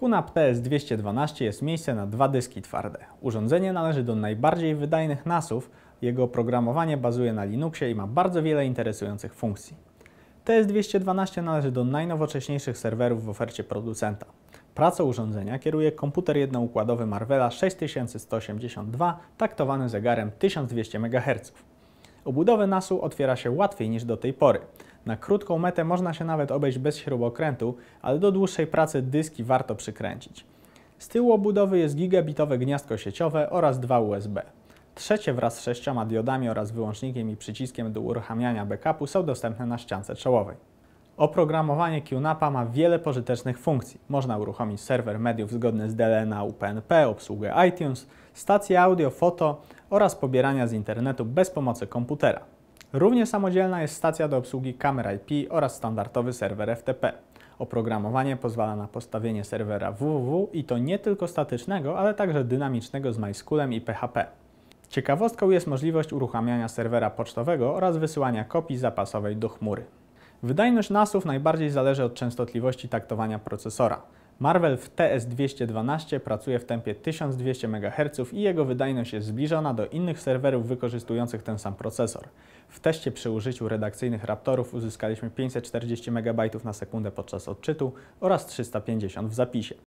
QNAP ts 212 jest miejsce na dwa dyski twarde. Urządzenie należy do najbardziej wydajnych NASów, jego oprogramowanie bazuje na Linuxie i ma bardzo wiele interesujących funkcji. TS212 należy do najnowocześniejszych serwerów w ofercie producenta. Pracą urządzenia kieruje komputer jednoukładowy Marvela 6182 taktowany zegarem 1200 MHz. Obudowę NASu otwiera się łatwiej niż do tej pory – na krótką metę można się nawet obejść bez śrubokrętu, ale do dłuższej pracy dyski warto przykręcić. Z tyłu obudowy jest gigabitowe gniazdko sieciowe oraz dwa USB. Trzecie wraz z sześcioma diodami oraz wyłącznikiem i przyciskiem do uruchamiania backupu są dostępne na ściance czołowej. Oprogramowanie QNAPA ma wiele pożytecznych funkcji. Można uruchomić serwer mediów zgodny z DLNA UPnP, obsługę iTunes, stację audio, foto oraz pobierania z internetu bez pomocy komputera. Równie samodzielna jest stacja do obsługi kamer IP oraz standardowy serwer FTP. Oprogramowanie pozwala na postawienie serwera www i to nie tylko statycznego, ale także dynamicznego z MySQLem i PHP. Ciekawostką jest możliwość uruchamiania serwera pocztowego oraz wysyłania kopii zapasowej do chmury. Wydajność NASów najbardziej zależy od częstotliwości taktowania procesora. Marvel w TS-212 pracuje w tempie 1200 MHz i jego wydajność jest zbliżona do innych serwerów wykorzystujących ten sam procesor. W teście przy użyciu redakcyjnych raptorów uzyskaliśmy 540 MB na sekundę podczas odczytu oraz 350 w zapisie.